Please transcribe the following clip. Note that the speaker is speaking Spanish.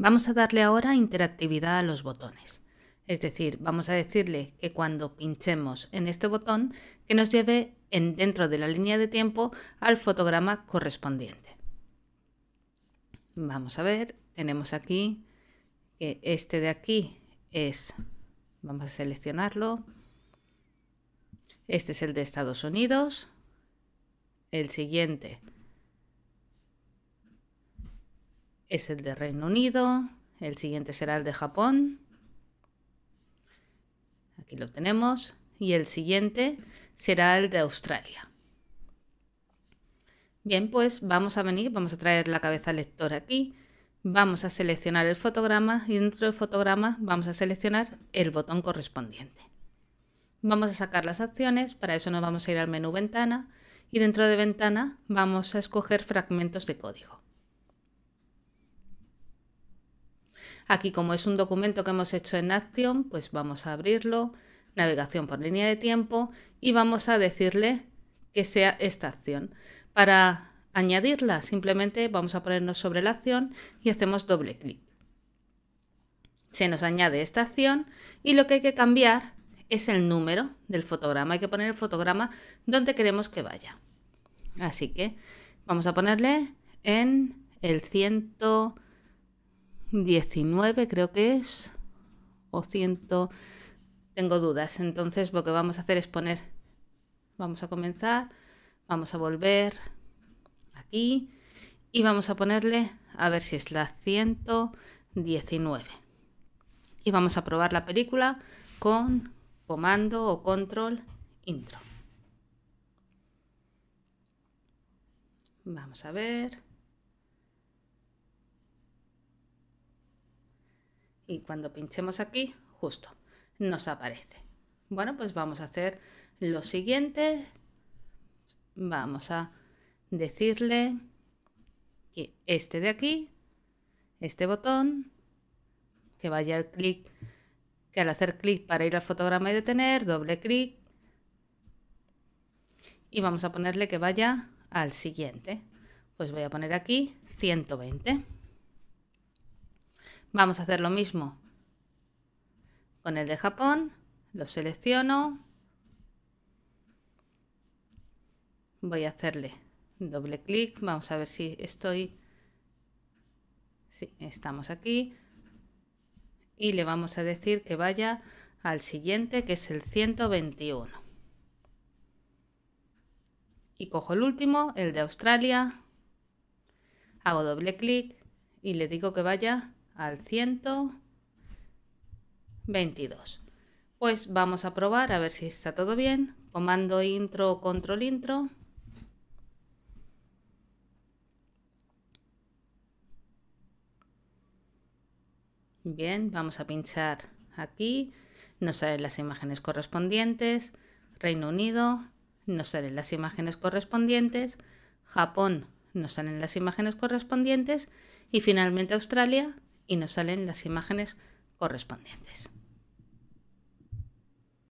Vamos a darle ahora interactividad a los botones. Es decir, vamos a decirle que cuando pinchemos en este botón, que nos lleve en, dentro de la línea de tiempo al fotograma correspondiente. Vamos a ver, tenemos aquí que este de aquí es, vamos a seleccionarlo, este es el de Estados Unidos, el siguiente es el de Reino Unido, el siguiente será el de Japón. Aquí lo tenemos. Y el siguiente será el de Australia. Bien, pues vamos a venir, vamos a traer la cabeza lectora aquí. Vamos a seleccionar el fotograma y dentro del fotograma vamos a seleccionar el botón correspondiente. Vamos a sacar las acciones, para eso nos vamos a ir al menú ventana y dentro de ventana vamos a escoger fragmentos de código. Aquí como es un documento que hemos hecho en acción, pues vamos a abrirlo, navegación por línea de tiempo y vamos a decirle que sea esta acción. Para añadirla simplemente vamos a ponernos sobre la acción y hacemos doble clic. Se nos añade esta acción y lo que hay que cambiar es el número del fotograma. Hay que poner el fotograma donde queremos que vaya. Así que vamos a ponerle en el 100. 19, creo que es, o 100, tengo dudas. Entonces lo que vamos a hacer es poner, vamos a comenzar, vamos a volver aquí y vamos a ponerle, a ver si es la 119. Y vamos a probar la película con comando o control intro. Vamos a ver. y cuando pinchemos aquí, justo, nos aparece. Bueno, pues vamos a hacer lo siguiente. Vamos a decirle que este de aquí, este botón, que vaya al clic, que al hacer clic para ir al fotograma y detener, doble clic. Y vamos a ponerle que vaya al siguiente. Pues voy a poner aquí 120. Vamos a hacer lo mismo con el de Japón, lo selecciono, voy a hacerle doble clic, vamos a ver si estoy, sí, estamos aquí y le vamos a decir que vaya al siguiente que es el 121 y cojo el último, el de Australia, hago doble clic y le digo que vaya al 122. Pues vamos a probar a ver si está todo bien. Comando intro o control intro. Bien, vamos a pinchar aquí. Nos salen las imágenes correspondientes. Reino Unido, nos salen las imágenes correspondientes. Japón, nos salen las imágenes correspondientes. Y finalmente Australia, y nos salen las imágenes correspondientes.